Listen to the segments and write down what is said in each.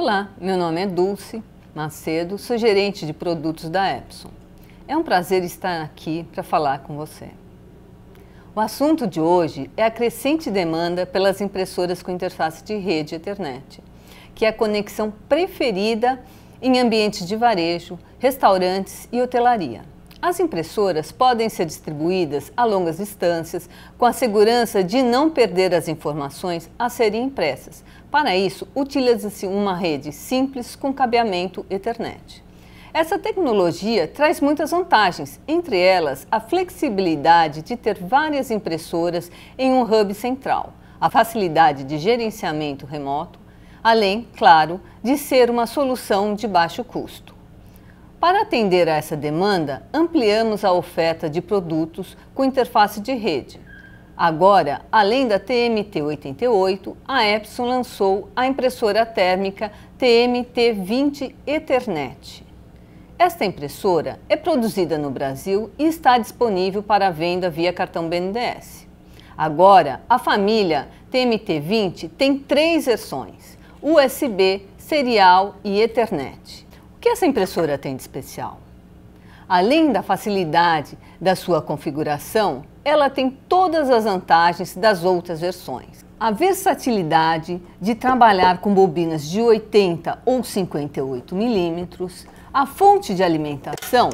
Olá, meu nome é Dulce Macedo, sou gerente de produtos da Epson. É um prazer estar aqui para falar com você. O assunto de hoje é a crescente demanda pelas impressoras com interface de rede Ethernet, que é a conexão preferida em ambientes de varejo, restaurantes e hotelaria. As impressoras podem ser distribuídas a longas distâncias com a segurança de não perder as informações a serem impressas. Para isso, utiliza-se uma rede simples com cabeamento Ethernet. Essa tecnologia traz muitas vantagens, entre elas a flexibilidade de ter várias impressoras em um hub central, a facilidade de gerenciamento remoto, além, claro, de ser uma solução de baixo custo. Para atender a essa demanda, ampliamos a oferta de produtos com interface de rede. Agora, além da TMT88, a Epson lançou a impressora térmica TMT20 Ethernet. Esta impressora é produzida no Brasil e está disponível para venda via cartão BNDES. Agora, a família TMT20 tem três versões: USB, serial e Ethernet. O que essa impressora tem de especial? Além da facilidade da sua configuração, ela tem todas as vantagens das outras versões. A versatilidade de trabalhar com bobinas de 80 ou 58 milímetros, a fonte de alimentação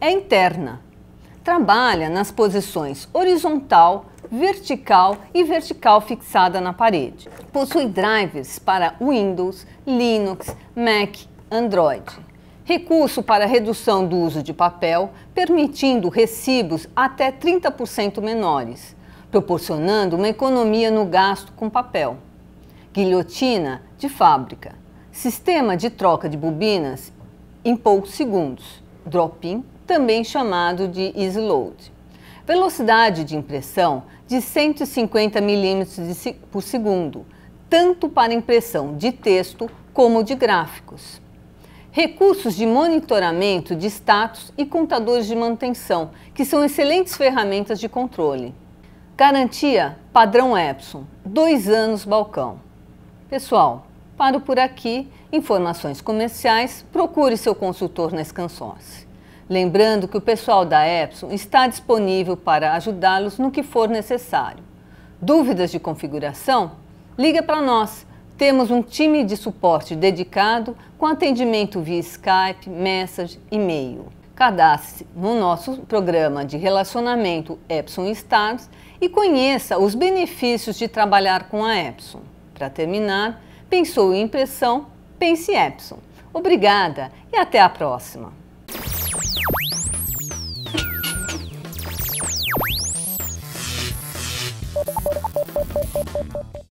é interna. Trabalha nas posições horizontal, vertical e vertical fixada na parede. Possui drivers para Windows, Linux, Mac Android. Recurso para redução do uso de papel, permitindo recibos até 30% menores, proporcionando uma economia no gasto com papel. Guilhotina de fábrica. Sistema de troca de bobinas em poucos segundos. Drop-in, também chamado de easy load. Velocidade de impressão de 150 mm por segundo, tanto para impressão de texto como de gráficos recursos de monitoramento de status e contadores de manutenção, que são excelentes ferramentas de controle. Garantia padrão Epson, dois anos balcão. Pessoal, paro por aqui. Informações comerciais, procure seu consultor na Scansource. Lembrando que o pessoal da Epson está disponível para ajudá-los no que for necessário. Dúvidas de configuração? Liga para nós temos um time de suporte dedicado com atendimento via Skype, message, e-mail. Cadastre-se no nosso programa de relacionamento Epson Stars e conheça os benefícios de trabalhar com a Epson. Para terminar, pensou em impressão? Pense Epson. Obrigada e até a próxima!